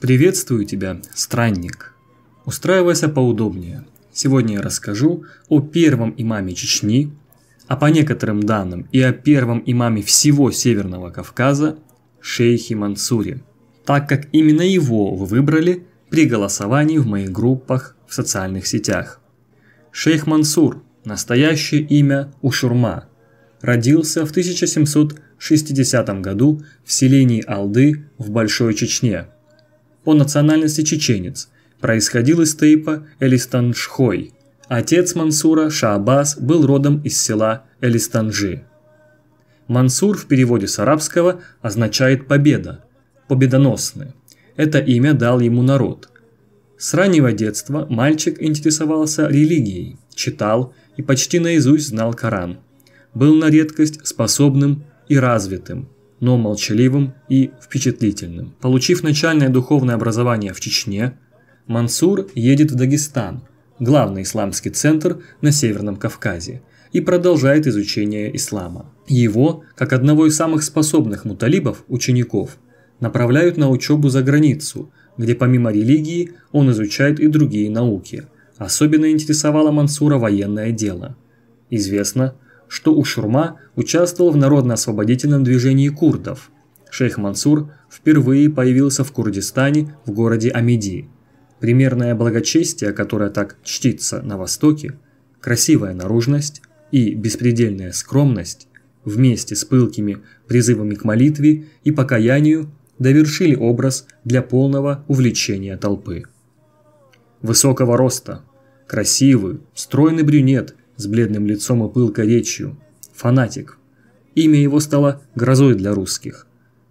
Приветствую тебя, странник. Устраивайся поудобнее. Сегодня я расскажу о первом имаме Чечни, а по некоторым данным и о первом имаме всего Северного Кавказа шейхе Мансуре, так как именно его вы выбрали при голосовании в моих группах в социальных сетях. Шейх Мансур – настоящее имя Ушурма. Родился в 1760 году в селении Алды в Большой Чечне – по национальности чеченец, происходил из тейпа Элистаншхой. Отец Мансура, Шаабас, был родом из села Элистанжи. Мансур в переводе с арабского означает «победа», «победоносный». Это имя дал ему народ. С раннего детства мальчик интересовался религией, читал и почти наизусть знал Коран. Был на редкость способным и развитым – но молчаливым и впечатлительным. Получив начальное духовное образование в Чечне, Мансур едет в Дагестан, главный исламский центр на Северном Кавказе, и продолжает изучение ислама. Его, как одного из самых способных муталибов, учеников, направляют на учебу за границу, где помимо религии он изучает и другие науки. Особенно интересовало Мансура военное дело. Известно, что Ушурма участвовал в народно-освободительном движении курдов. Шейх Мансур впервые появился в Курдистане в городе Амиди. Примерное благочестие, которое так чтится на Востоке, красивая наружность и беспредельная скромность вместе с пылкими призывами к молитве и покаянию довершили образ для полного увлечения толпы. Высокого роста, красивый, стройный брюнет с бледным лицом и пылкой речью. Фанатик. Имя его стало грозой для русских.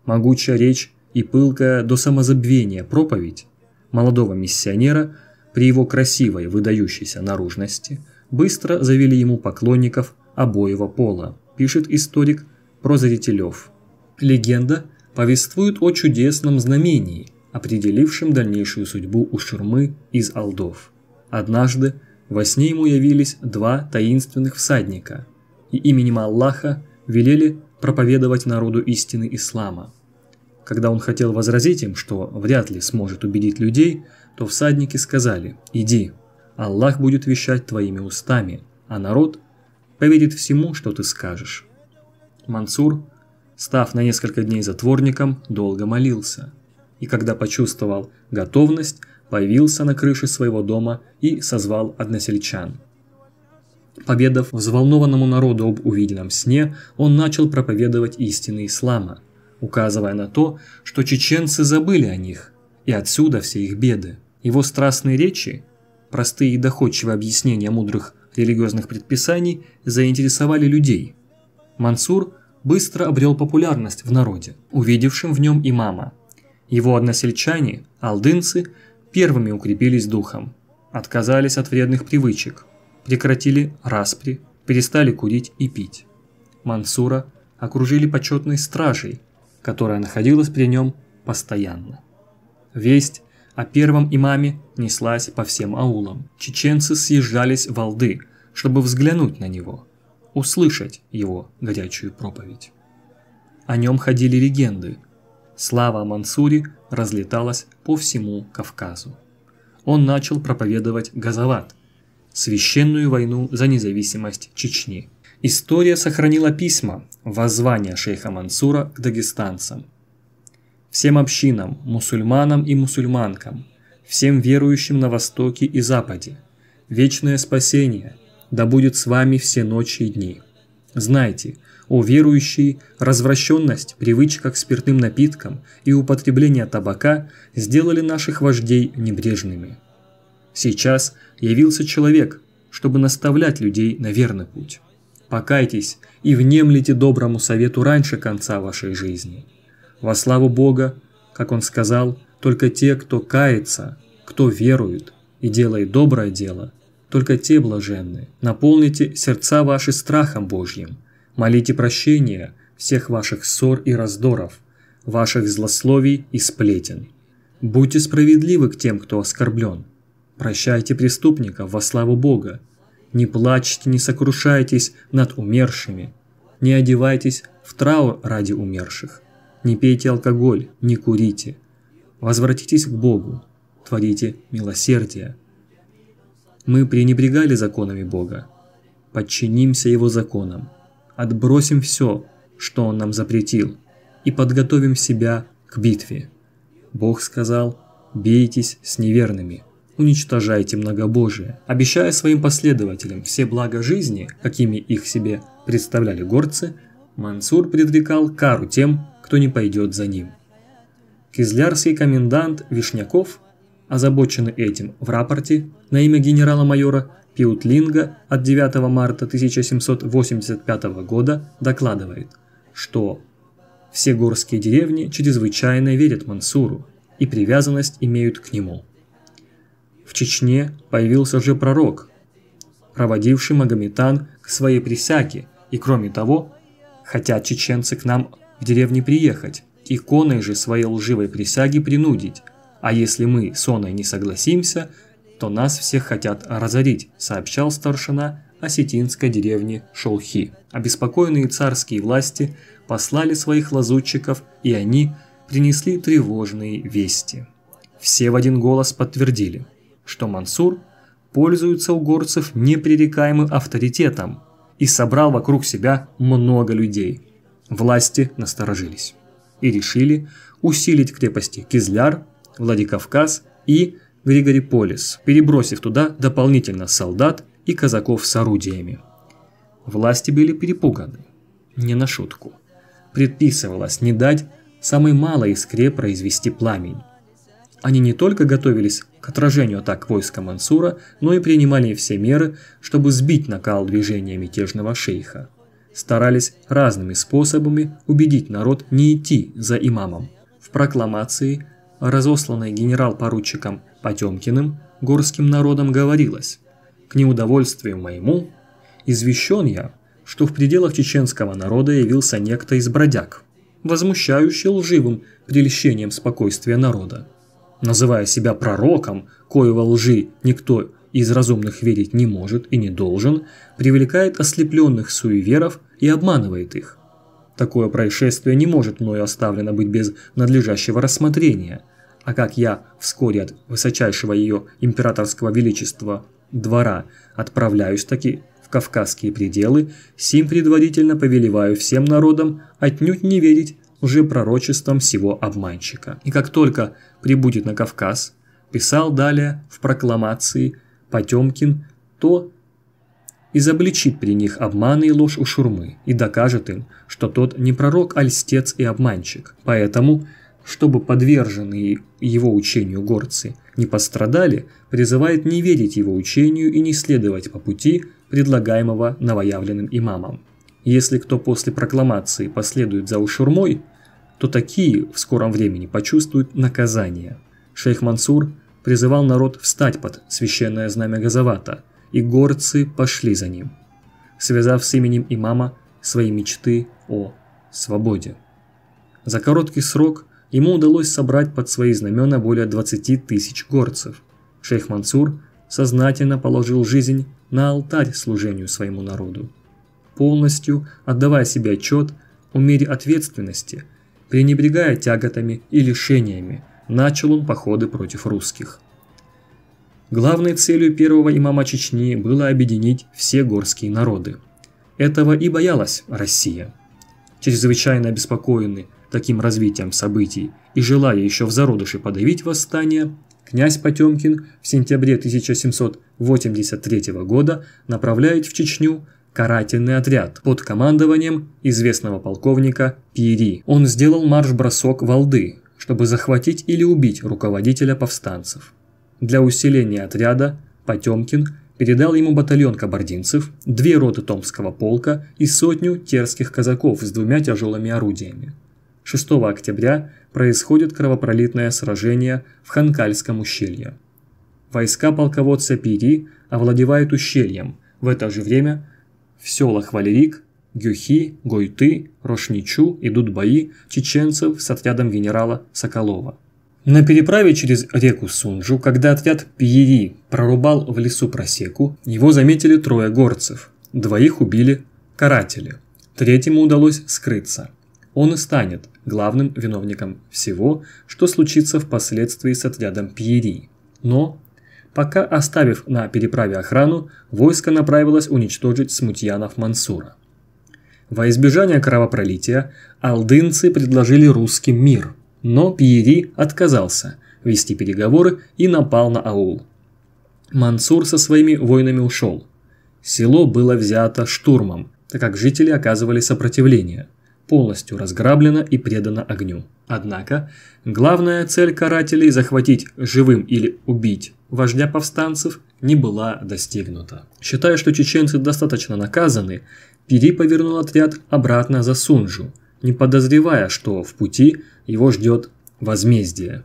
Могучая речь и пылкая до самозабвения проповедь молодого миссионера при его красивой выдающейся наружности быстро завели ему поклонников обоего пола, пишет историк Прозрителев. Легенда повествует о чудесном знамении, определившем дальнейшую судьбу Ушурмы из Алдов. Однажды во сне ему явились два таинственных всадника, и именем Аллаха велели проповедовать народу истины ислама. Когда он хотел возразить им, что вряд ли сможет убедить людей, то всадники сказали «Иди, Аллах будет вещать твоими устами, а народ поверит всему, что ты скажешь». Мансур, став на несколько дней затворником, долго молился. И когда почувствовал готовность, появился на крыше своего дома и созвал односельчан. Победав взволнованному народу об увиденном сне, он начал проповедовать истины ислама, указывая на то, что чеченцы забыли о них, и отсюда все их беды. Его страстные речи, простые и доходчивые объяснения мудрых религиозных предписаний заинтересовали людей. Мансур быстро обрел популярность в народе, увидевшим в нем имама. Его односельчане, алдынцы – первыми укрепились духом, отказались от вредных привычек, прекратили распри, перестали курить и пить. Мансура окружили почетной стражей, которая находилась при нем постоянно. Весть о первом имаме неслась по всем аулам. Чеченцы съезжались в Алды, чтобы взглянуть на него, услышать его горячую проповедь. О нем ходили легенды. Слава о Мансуре разлеталась по всему Кавказу. Он начал проповедовать Газават, священную войну за независимость Чечни. История сохранила письма, воззвания шейха Мансура к дагестанцам. Всем общинам, мусульманам и мусульманкам, всем верующим на Востоке и Западе, вечное спасение, да будет с вами все ночи и дни. Знайте, о верующие, развращенность, привычка к спиртным напиткам и употребление табака сделали наших вождей небрежными. Сейчас явился человек, чтобы наставлять людей на верный путь. Покайтесь и внемлите доброму совету раньше конца вашей жизни. Во славу Бога, как он сказал, только те, кто кается, кто верует и делает доброе дело, только те блаженны. Наполните сердца ваши страхом Божьим – Молите прощения всех ваших ссор и раздоров, ваших злословий и сплетен. Будьте справедливы к тем, кто оскорблен. Прощайте преступников во славу Бога. Не плачьте, не сокрушайтесь над умершими. Не одевайтесь в траур ради умерших. Не пейте алкоголь, не курите. Возвратитесь к Богу. Творите милосердие. Мы пренебрегали законами Бога. Подчинимся Его законам отбросим все, что он нам запретил, и подготовим себя к битве. Бог сказал, бейтесь с неверными, уничтожайте многобожие, обещая своим последователям все блага жизни, какими их себе представляли горцы, Мансур предрекал кару тем, кто не пойдет за ним. Кизлярский комендант Вишняков, озабоченный этим в рапорте на имя генерала-майора, Пиутлинга от 9 марта 1785 года докладывает, что «все горские деревни чрезвычайно верят Мансуру и привязанность имеют к нему». В Чечне появился же пророк, проводивший Магометан к своей присяге, и кроме того, хотят чеченцы к нам в деревне приехать, иконой же своей лживой присяги принудить, а если мы с Оной не согласимся – то нас всех хотят разорить», – сообщал старшина осетинской деревни Шолхи. Обеспокоенные царские власти послали своих лазутчиков, и они принесли тревожные вести. Все в один голос подтвердили, что Мансур пользуется у горцев непререкаемым авторитетом и собрал вокруг себя много людей. Власти насторожились и решили усилить крепости Кизляр, Владикавказ и Полис перебросив туда дополнительно солдат и казаков с орудиями. Власти были перепуганы. Не на шутку. Предписывалось не дать самой малой искре произвести пламень. Они не только готовились к отражению атак войска Мансура, но и принимали все меры, чтобы сбить накал движения мятежного шейха. Старались разными способами убедить народ не идти за имамом. В прокламации, разосланной генерал-поручиком Потемкиным горским народом говорилось «К неудовольствию моему извещен я, что в пределах чеченского народа явился некто из бродяг, возмущающий лживым прельщением спокойствия народа. Называя себя пророком, коего лжи никто из разумных верить не может и не должен, привлекает ослепленных суеверов и обманывает их. Такое происшествие не может мною оставлено быть без надлежащего рассмотрения – а как я вскоре от высочайшего ее императорского величества двора отправляюсь таки в кавказские пределы, сим предварительно повелеваю всем народам отнюдь не верить уже пророчеством всего обманщика. И как только прибудет на Кавказ, писал далее в прокламации Потемкин, то изобличит при них обманы и ложь у Шурмы и докажет им, что тот не пророк, а льстец и обманщик. Поэтому чтобы подверженные его учению горцы не пострадали, призывает не верить его учению и не следовать по пути, предлагаемого новоявленным имамом. Если кто после прокламации последует за Ушурмой, то такие в скором времени почувствуют наказание. Шейх Мансур призывал народ встать под священное знамя Газавата, и горцы пошли за ним, связав с именем имама свои мечты о свободе. За короткий срок – ему удалось собрать под свои знамена более 20 тысяч горцев. Шейх Мансур сознательно положил жизнь на алтарь служению своему народу. Полностью отдавая себе отчет о мере ответственности, пренебрегая тяготами и лишениями, начал он походы против русских. Главной целью первого имама Чечни было объединить все горские народы. Этого и боялась Россия. Чрезвычайно обеспокоенный таким развитием событий и желая еще в зародыше подавить восстание, князь Потемкин в сентябре 1783 года направляет в Чечню карательный отряд под командованием известного полковника Пьери. Он сделал марш-бросок Алды, чтобы захватить или убить руководителя повстанцев. Для усиления отряда Потемкин передал ему батальон кабардинцев, две роты Томского полка и сотню терских казаков с двумя тяжелыми орудиями. 6 октября происходит кровопролитное сражение в Ханкальском ущелье. Войска полководца Пири овладевают ущельем, в это же время в селах Валерик, Гюхи, Гойты, Рошничу идут бои чеченцев с отрядом генерала Соколова. На переправе через реку Сунжу, когда отряд Пьери прорубал в лесу просеку, его заметили трое горцев. Двоих убили каратели. Третьему удалось скрыться он и станет главным виновником всего, что случится впоследствии с отрядом Пьери. Но, пока оставив на переправе охрану, войско направилось уничтожить смутьянов Мансура. Во избежание кровопролития алдынцы предложили русским мир, но Пьери отказался вести переговоры и напал на аул. Мансур со своими воинами ушел. Село было взято штурмом, так как жители оказывали сопротивление – полностью разграблена и предана огню. Однако, главная цель карателей – захватить живым или убить вождя повстанцев – не была достигнута. Считая, что чеченцы достаточно наказаны, Пири повернул отряд обратно за Сунжу, не подозревая, что в пути его ждет возмездие.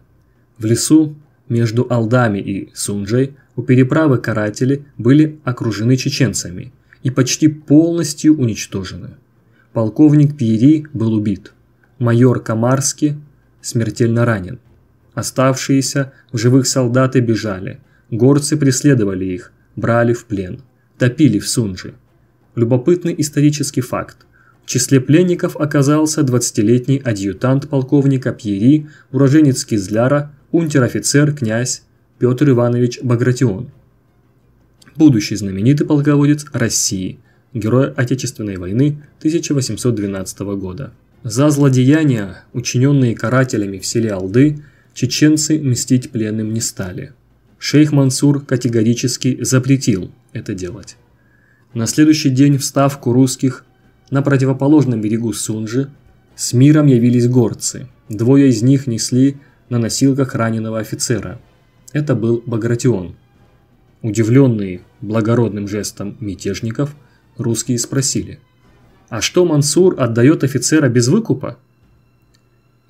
В лесу между Алдами и Сунжей у переправы каратели были окружены чеченцами и почти полностью уничтожены. Полковник Пьери был убит. Майор Камарски смертельно ранен. Оставшиеся в живых солдаты бежали. Горцы преследовали их, брали в плен, топили в Сунжи. Любопытный исторический факт. В числе пленников оказался 20-летний адъютант полковника Пьери, уроженец Кизляра, унтер-офицер, князь Петр Иванович Багратион. Будущий знаменитый полководец России – Героя Отечественной войны 1812 года. За злодеяния, учиненные карателями в селе Алды, чеченцы мстить пленным не стали. Шейх Мансур категорически запретил это делать. На следующий день в ставку русских на противоположном берегу Сунжи с миром явились горцы. Двое из них несли на носилках раненого офицера. Это был Багратион. Удивленные благородным жестом мятежников, Русские спросили. «А что Мансур отдает офицера без выкупа?»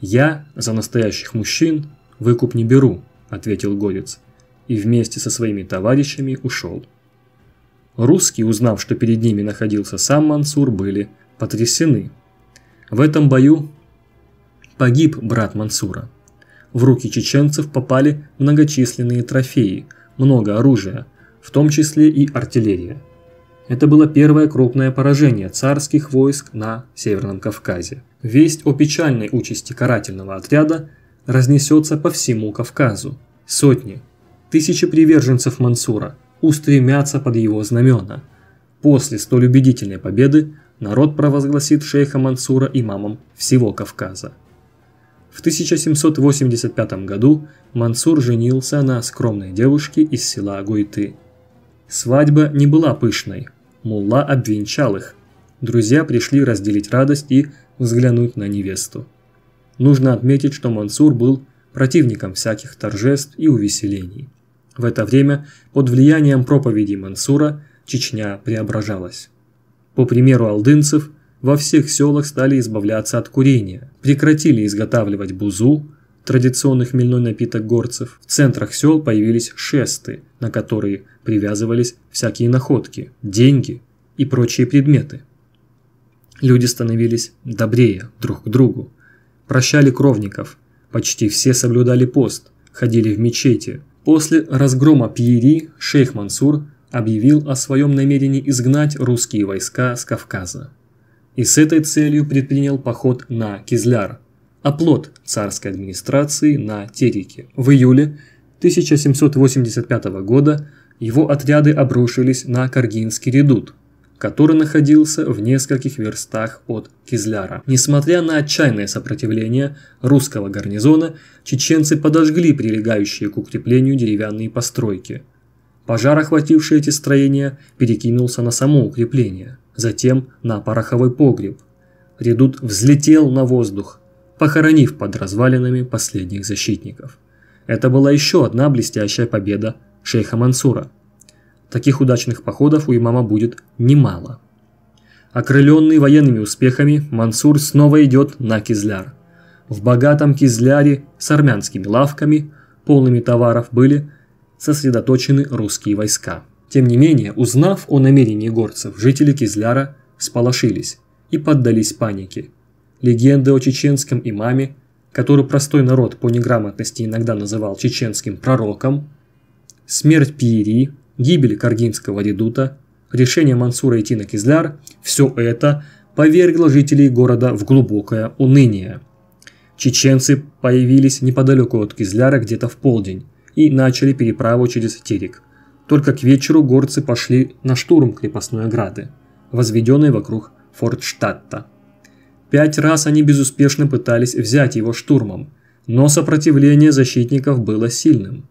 «Я за настоящих мужчин выкуп не беру», – ответил Годец, и вместе со своими товарищами ушел. Русские, узнав, что перед ними находился сам Мансур, были потрясены. В этом бою погиб брат Мансура. В руки чеченцев попали многочисленные трофеи, много оружия, в том числе и артиллерия – это было первое крупное поражение царских войск на Северном Кавказе. Весть о печальной участи карательного отряда разнесется по всему Кавказу. Сотни, тысячи приверженцев Мансура устремятся под его знамена. После столь убедительной победы народ провозгласит шейха Мансура имамом всего Кавказа. В 1785 году Мансур женился на скромной девушке из села Гуйты. Свадьба не была пышной, Мулла обвенчал их. Друзья пришли разделить радость и взглянуть на невесту. Нужно отметить, что Мансур был противником всяких торжеств и увеселений. В это время под влиянием проповеди Мансура Чечня преображалась. По примеру алдынцев, во всех селах стали избавляться от курения, прекратили изготавливать бузу, традиционный хмельной напиток горцев, в центрах сел появились шесты, на которые привязывались всякие находки, деньги и прочие предметы. Люди становились добрее друг к другу, прощали кровников, почти все соблюдали пост, ходили в мечети. После разгрома Пьери шейх Мансур объявил о своем намерении изгнать русские войска с Кавказа. И с этой целью предпринял поход на Кизляр – оплот царской администрации на Терике. В июле 1785 года его отряды обрушились на Каргинский редут, который находился в нескольких верстах от Кизляра. Несмотря на отчаянное сопротивление русского гарнизона, чеченцы подожгли прилегающие к укреплению деревянные постройки. Пожар, охвативший эти строения, перекинулся на само укрепление, затем на пороховой погреб. Редут взлетел на воздух, похоронив под развалинами последних защитников. Это была еще одна блестящая победа шейха Мансура. Таких удачных походов у имама будет немало. Окрыленный военными успехами, Мансур снова идет на Кизляр. В богатом Кизляре с армянскими лавками, полными товаров, были сосредоточены русские войска. Тем не менее, узнав о намерении горцев, жители Кизляра сполошились и поддались панике – легенды о чеченском имаме, который простой народ по неграмотности иногда называл чеченским пророком, смерть Пиери, гибель Каргинского редута, решение Мансура идти на Кизляр – все это повергло жителей города в глубокое уныние. Чеченцы появились неподалеку от Кизляра где-то в полдень и начали переправу через Терек. Только к вечеру горцы пошли на штурм крепостной ограды, возведенной вокруг Фортштадта. Пять раз они безуспешно пытались взять его штурмом, но сопротивление защитников было сильным.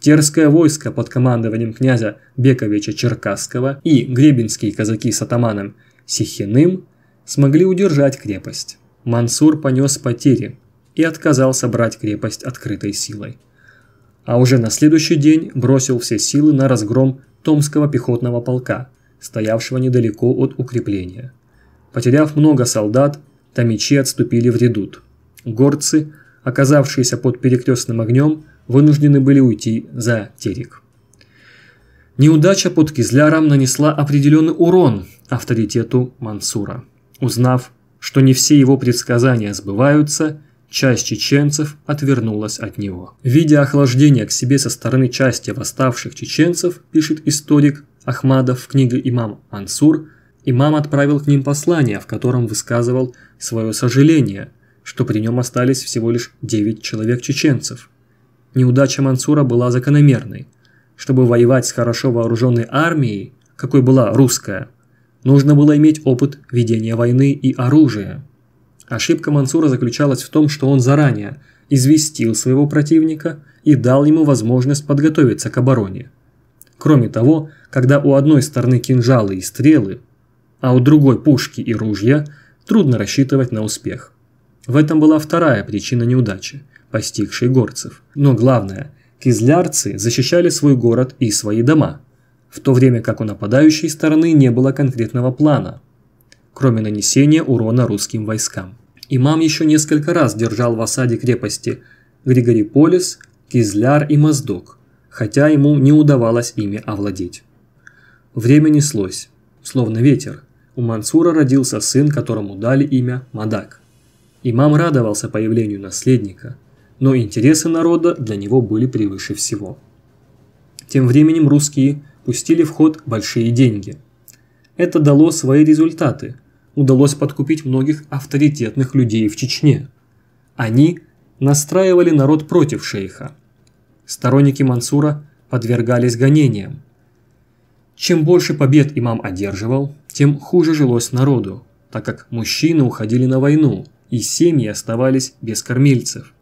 Терское войско под командованием князя Бековича Черкасского и гребенские казаки с атаманом Сихиным смогли удержать крепость. Мансур понес потери и отказался брать крепость открытой силой. А уже на следующий день бросил все силы на разгром Томского пехотного полка, стоявшего недалеко от укрепления. Потеряв много солдат, Томичи отступили в редут. Горцы, оказавшиеся под перекрестным огнем, вынуждены были уйти за терек. Неудача под Кизляром нанесла определенный урон авторитету Мансура. Узнав, что не все его предсказания сбываются, часть чеченцев отвернулась от него. Видя охлаждение к себе со стороны части восставших чеченцев, пишет историк Ахмадов в книге «Имам Мансур», имам отправил к ним послание, в котором высказывал свое сожаление, что при нем остались всего лишь 9 человек-чеченцев. Неудача Мансура была закономерной. Чтобы воевать с хорошо вооруженной армией, какой была русская, нужно было иметь опыт ведения войны и оружия. Ошибка Мансура заключалась в том, что он заранее известил своего противника и дал ему возможность подготовиться к обороне. Кроме того, когда у одной стороны кинжалы и стрелы, а у другой пушки и ружья – трудно рассчитывать на успех. В этом была вторая причина неудачи, постигшей горцев. Но главное, кизлярцы защищали свой город и свои дома, в то время как у нападающей стороны не было конкретного плана, кроме нанесения урона русским войскам. Имам еще несколько раз держал в осаде крепости Григориполис, Кизляр и Моздок, хотя ему не удавалось ими овладеть. Время неслось, словно ветер, у Мансура родился сын, которому дали имя Мадак. Имам радовался появлению наследника, но интересы народа для него были превыше всего. Тем временем русские пустили в ход большие деньги. Это дало свои результаты. Удалось подкупить многих авторитетных людей в Чечне. Они настраивали народ против шейха. Сторонники Мансура подвергались гонениям. Чем больше побед имам одерживал, тем хуже жилось народу, так как мужчины уходили на войну, и семьи оставались без кормильцев,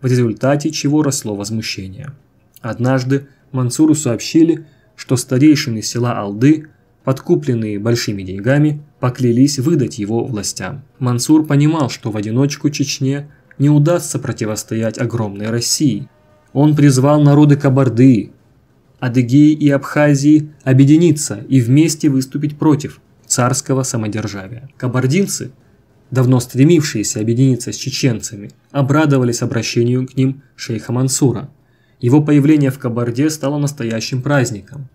в результате чего росло возмущение. Однажды Мансуру сообщили, что старейшины села Алды, подкупленные большими деньгами, поклялись выдать его властям. Мансур понимал, что в одиночку Чечне не удастся противостоять огромной России. Он призвал народы Кабарды, Адыгеи и Абхазии объединиться и вместе выступить против царского самодержавия. Кабардинцы, давно стремившиеся объединиться с чеченцами, обрадовались обращению к ним шейха Мансура. Его появление в Кабарде стало настоящим праздником.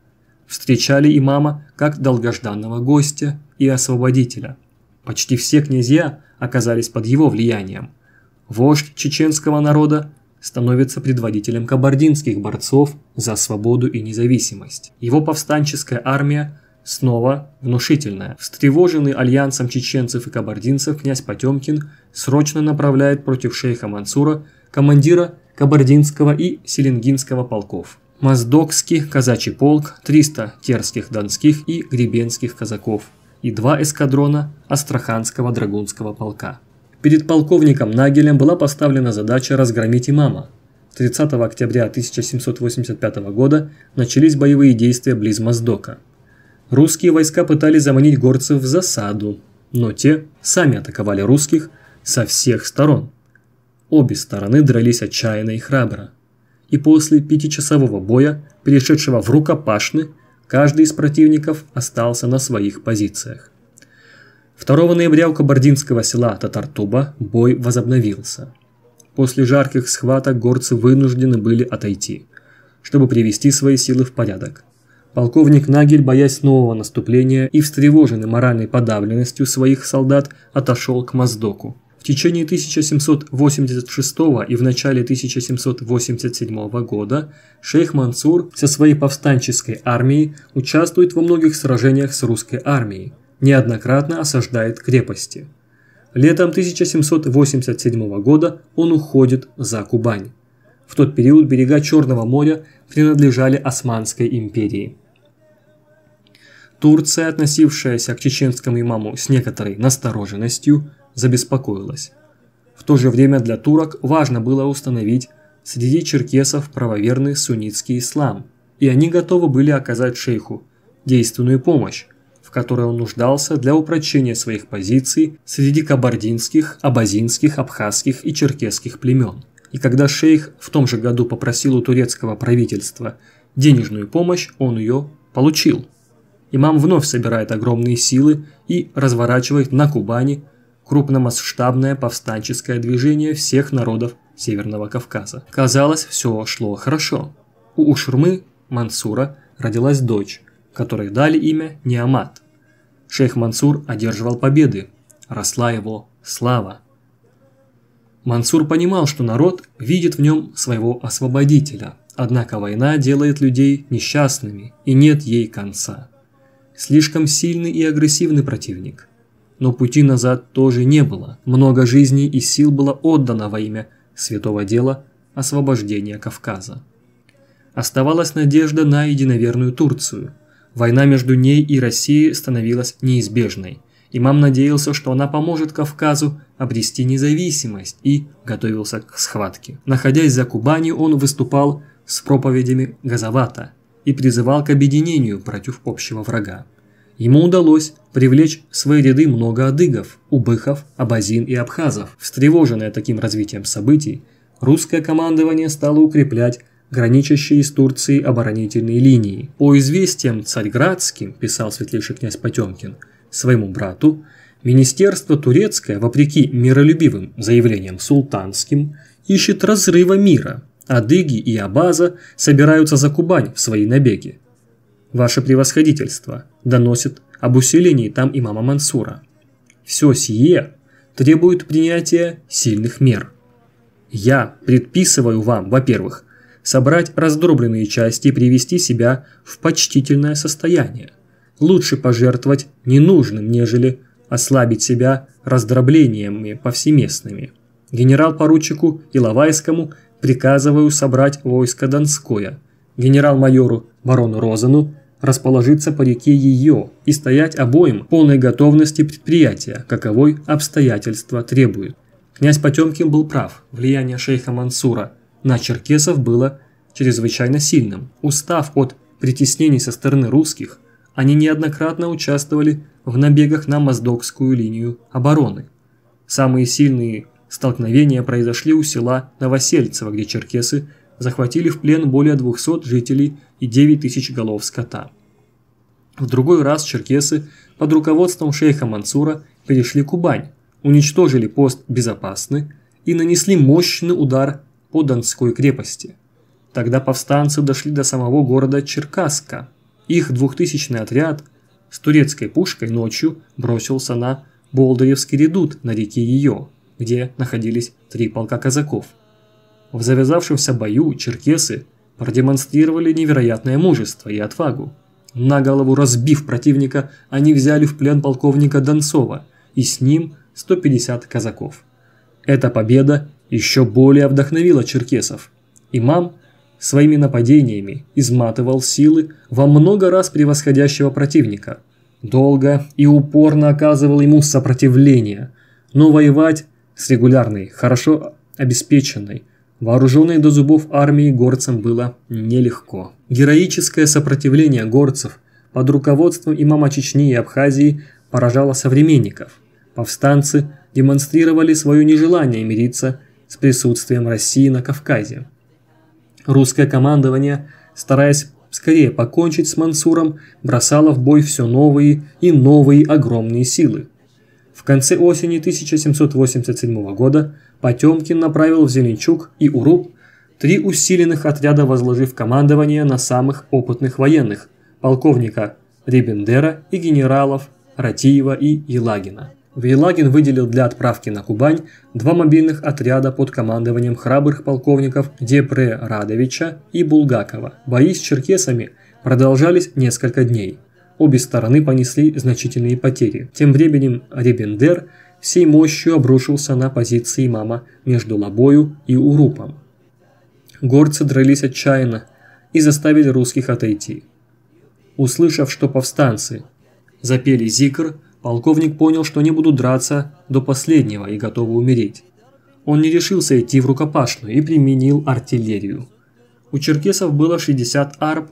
Встречали имама как долгожданного гостя и освободителя. Почти все князья оказались под его влиянием. Вождь чеченского народа становится предводителем кабардинских борцов за свободу и независимость. Его повстанческая армия снова внушительная. Встревоженный альянсом чеченцев и кабардинцев князь Потемкин срочно направляет против шейха Мансура командира кабардинского и селенгинского полков. Моздокский казачий полк, 300 терских, донских и гребенских казаков и два эскадрона Астраханского драгунского полка. Перед полковником Нагелем была поставлена задача разгромить имама. 30 октября 1785 года начались боевые действия близ Моздока. Русские войска пытались заманить горцев в засаду, но те сами атаковали русских со всех сторон. Обе стороны дрались отчаянно и храбро. И после пятичасового боя, перешедшего в рукопашный, каждый из противников остался на своих позициях. 2 ноября у кабардинского села Татартуба бой возобновился. После жарких схваток горцы вынуждены были отойти, чтобы привести свои силы в порядок. Полковник Нагель, боясь нового наступления и встревоженный моральной подавленностью своих солдат, отошел к Моздоку. В течение 1786 и в начале 1787 года шейх Мансур со своей повстанческой армией участвует во многих сражениях с русской армией, неоднократно осаждает крепости. Летом 1787 года он уходит за Кубань. В тот период берега Черного моря принадлежали Османской империи. Турция, относившаяся к чеченскому имаму с некоторой настороженностью, забеспокоилась. В то же время для турок важно было установить среди черкесов правоверный суннитский ислам, и они готовы были оказать шейху действенную помощь, в которой он нуждался для упрочения своих позиций среди кабардинских, абазинских, абхазских и черкесских племен. И когда шейх в том же году попросил у турецкого правительства денежную помощь, он ее получил – Имам вновь собирает огромные силы и разворачивает на Кубани крупномасштабное повстанческое движение всех народов Северного Кавказа. Казалось, все шло хорошо. У Ушурмы Мансура родилась дочь, которой дали имя Неамат. Шейх Мансур одерживал победы, росла его слава. Мансур понимал, что народ видит в нем своего освободителя, однако война делает людей несчастными и нет ей конца. Слишком сильный и агрессивный противник. Но пути назад тоже не было. Много жизней и сил было отдано во имя святого дела освобождения Кавказа. Оставалась надежда на единоверную Турцию. Война между ней и Россией становилась неизбежной. Имам надеялся, что она поможет Кавказу обрести независимость и готовился к схватке. Находясь за Кубанью, он выступал с проповедями Газовата и призывал к объединению против общего врага. Ему удалось привлечь в свои ряды много адыгов, убыхов, абазин и абхазов. Встревоженное таким развитием событий, русское командование стало укреплять граничащие с Турцией оборонительные линии. По известиям царьградским, писал светлейший князь Потемкин, своему брату, министерство турецкое, вопреки миролюбивым заявлениям султанским, ищет разрыва мира – Адыги и Абаза собираются за Кубань в свои набеги. Ваше превосходительство доносит об усилении там имама Мансура. Все сие требует принятия сильных мер. Я предписываю вам, во-первых, собрать раздробленные части и привести себя в почтительное состояние. Лучше пожертвовать ненужным, нежели ослабить себя раздроблениями повсеместными. Генерал-поручику Иловайскому – приказываю собрать войско Донское, генерал-майору барону Розану расположиться по реке ее и стоять обоим полной готовности предприятия, каковой обстоятельства требуют. Князь Потемкин был прав, влияние шейха Мансура на черкесов было чрезвычайно сильным. Устав от притеснений со стороны русских, они неоднократно участвовали в набегах на моздокскую линию обороны. Самые сильные Столкновения произошли у села Новосельцево, где черкесы захватили в плен более 200 жителей и 9 тысяч голов скота. В другой раз черкесы под руководством шейха Мансура перешли Кубань, уничтожили пост Безопасный и нанесли мощный удар по Донской крепости. Тогда повстанцы дошли до самого города Черкаска, Их двухтысячный отряд с турецкой пушкой ночью бросился на Болдыревский редут на реке Ее где находились три полка казаков. В завязавшемся бою черкесы продемонстрировали невероятное мужество и отвагу. На голову разбив противника, они взяли в плен полковника Донцова и с ним 150 казаков. Эта победа еще более вдохновила черкесов. Имам своими нападениями изматывал силы во много раз превосходящего противника. Долго и упорно оказывал ему сопротивление, но воевать с регулярной, хорошо обеспеченной, вооруженной до зубов армии горцам было нелегко. Героическое сопротивление горцев под руководством имама Чечни и Абхазии поражало современников. Повстанцы демонстрировали свое нежелание мириться с присутствием России на Кавказе. Русское командование, стараясь скорее покончить с Мансуром, бросало в бой все новые и новые огромные силы конце осени 1787 года Потемкин направил в Зеленчук и Уруб три усиленных отряда, возложив командование на самых опытных военных – полковника Рибендера и генералов Ратиева и Елагина. Велагин выделил для отправки на Кубань два мобильных отряда под командованием храбрых полковников Депре Радовича и Булгакова. Бои с черкесами продолжались несколько дней – Обе стороны понесли значительные потери. Тем временем Ребендер всей мощью обрушился на позиции мама между Лобою и Урупом. Горцы дрались отчаянно и заставили русских отойти. Услышав, что повстанцы запели зикр, полковник понял, что не будут драться до последнего и готовы умереть. Он не решился идти в рукопашную и применил артиллерию. У черкесов было 60 арб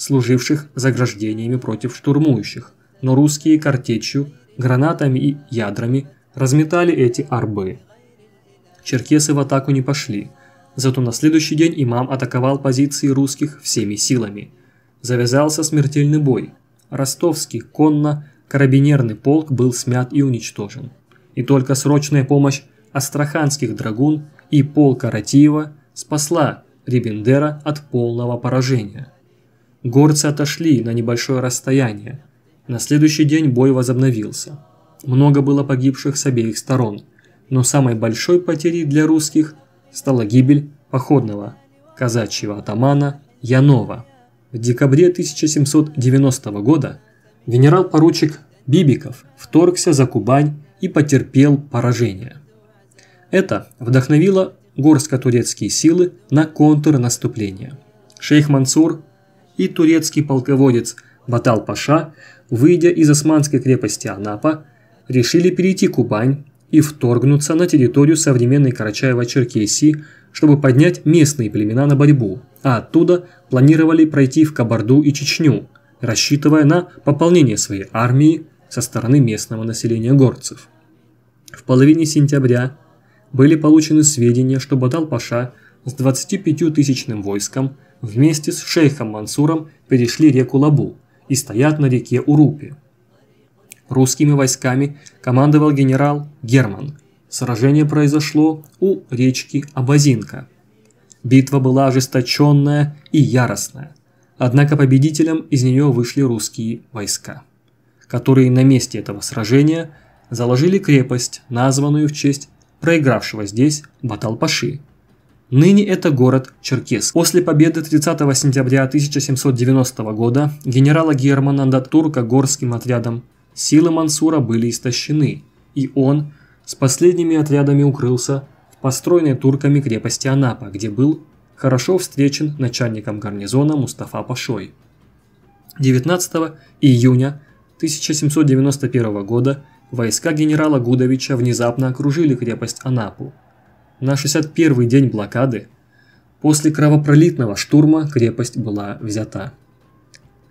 служивших заграждениями против штурмующих, но русские картечью, гранатами и ядрами разметали эти арбы. Черкесы в атаку не пошли, зато на следующий день имам атаковал позиции русских всеми силами. Завязался смертельный бой. Ростовский конно-карабинерный полк был смят и уничтожен. И только срочная помощь астраханских драгун и полка Ратиева спасла Рибендера от полного поражения. Горцы отошли на небольшое расстояние. На следующий день бой возобновился. Много было погибших с обеих сторон, но самой большой потерей для русских стала гибель походного казачьего атамана Янова. В декабре 1790 года генерал-поручик Бибиков вторгся за Кубань и потерпел поражение. Это вдохновило горско-турецкие силы на контрнаступление. Шейх Мансур и турецкий полководец Батал Паша, выйдя из османской крепости Анапа, решили перейти Кубань и вторгнуться на территорию современной Карачаево-Черкесии, чтобы поднять местные племена на борьбу, а оттуда планировали пройти в Кабарду и Чечню, рассчитывая на пополнение своей армии со стороны местного населения горцев. В половине сентября были получены сведения, что Батал-Паша с 25-тысячным войском – вместе с шейхом Мансуром перешли реку Лабу и стоят на реке Урупи. Русскими войсками командовал генерал Герман. Сражение произошло у речки Абазинка. Битва была ожесточенная и яростная. Однако победителем из нее вышли русские войска, которые на месте этого сражения заложили крепость, названную в честь проигравшего здесь Баталпаши, Ныне это город Черкес. После победы 30 сентября 1790 года генерала Германа над турко-горским отрядом силы Мансура были истощены, и он с последними отрядами укрылся в построенной турками крепости Анапа, где был хорошо встречен начальником гарнизона Мустафа Пашой. 19 июня 1791 года войска генерала Гудовича внезапно окружили крепость Анапу – на 61-й день блокады после кровопролитного штурма крепость была взята.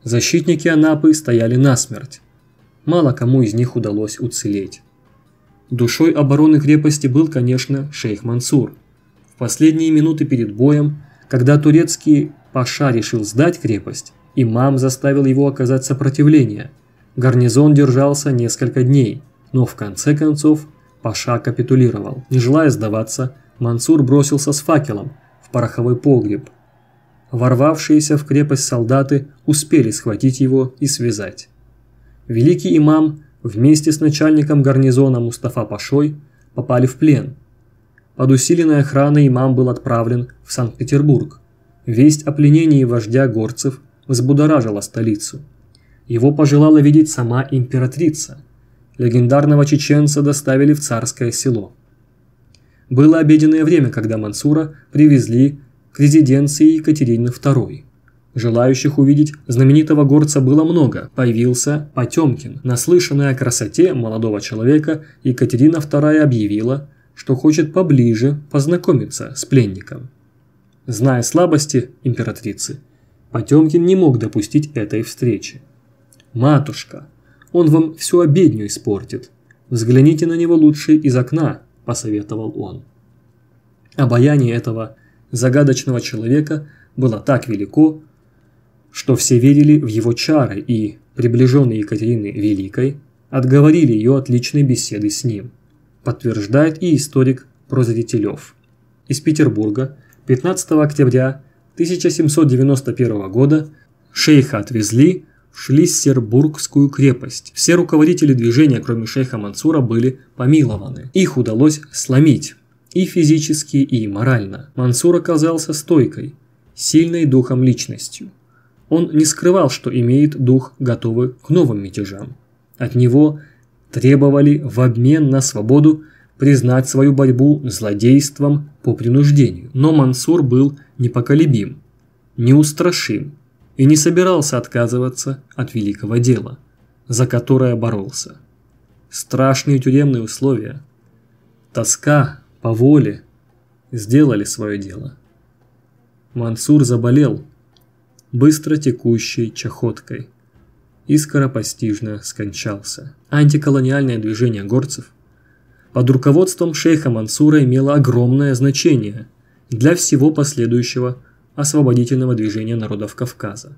Защитники Анапы стояли насмерть. Мало кому из них удалось уцелеть. Душой обороны крепости был, конечно, шейх Мансур. В последние минуты перед боем, когда турецкий паша решил сдать крепость, имам заставил его оказать сопротивление. Гарнизон держался несколько дней, но в конце концов Паша капитулировал. Не желая сдаваться, Мансур бросился с факелом в пороховой погреб. Ворвавшиеся в крепость солдаты успели схватить его и связать. Великий имам вместе с начальником гарнизона Мустафа Пашой попали в плен. Под усиленной охраной имам был отправлен в Санкт-Петербург. Весть о пленении вождя горцев взбудоражила столицу. Его пожелала видеть сама императрица – легендарного чеченца доставили в царское село. Было обеденное время, когда Мансура привезли к резиденции Екатерины II. Желающих увидеть знаменитого горца было много. Появился Потемкин. Наслышанная о красоте молодого человека Екатерина II объявила, что хочет поближе познакомиться с пленником. Зная слабости императрицы, Потемкин не мог допустить этой встречи. «Матушка», он вам всю обедню испортит. Взгляните на него лучше из окна», – посоветовал он. Обаяние этого загадочного человека было так велико, что все верили в его чары и, приближенные Екатерины Великой, отговорили ее от личной беседы с ним, подтверждает и историк Прозретелев. Из Петербурга 15 октября 1791 года шейха отвезли в Шлиссербургскую крепость. Все руководители движения, кроме шейха Мансура, были помилованы. Их удалось сломить и физически, и морально. Мансур оказался стойкой, сильной духом личностью. Он не скрывал, что имеет дух, готовый к новым мятежам. От него требовали в обмен на свободу признать свою борьбу злодейством по принуждению. Но Мансур был непоколебим, неустрашим и не собирался отказываться от великого дела, за которое боролся. Страшные тюремные условия, тоска по воле сделали свое дело. Мансур заболел быстро текущей чахоткой и скоропостижно скончался. Антиколониальное движение горцев под руководством шейха Мансура имело огромное значение для всего последующего освободительного движения народов Кавказа.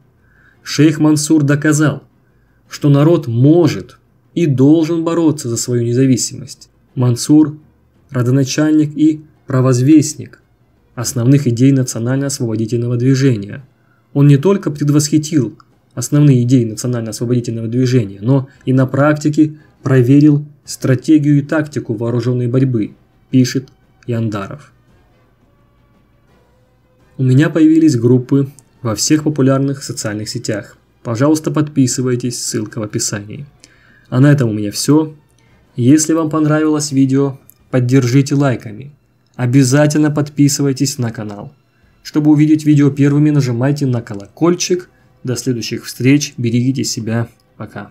Шейх Мансур доказал, что народ может и должен бороться за свою независимость. Мансур – родоначальник и провозвестник основных идей национально-освободительного движения. Он не только предвосхитил основные идеи национально-освободительного движения, но и на практике проверил стратегию и тактику вооруженной борьбы, пишет Яндаров. У меня появились группы во всех популярных социальных сетях. Пожалуйста, подписывайтесь, ссылка в описании. А на этом у меня все. Если вам понравилось видео, поддержите лайками. Обязательно подписывайтесь на канал. Чтобы увидеть видео первыми, нажимайте на колокольчик. До следующих встреч. Берегите себя. Пока.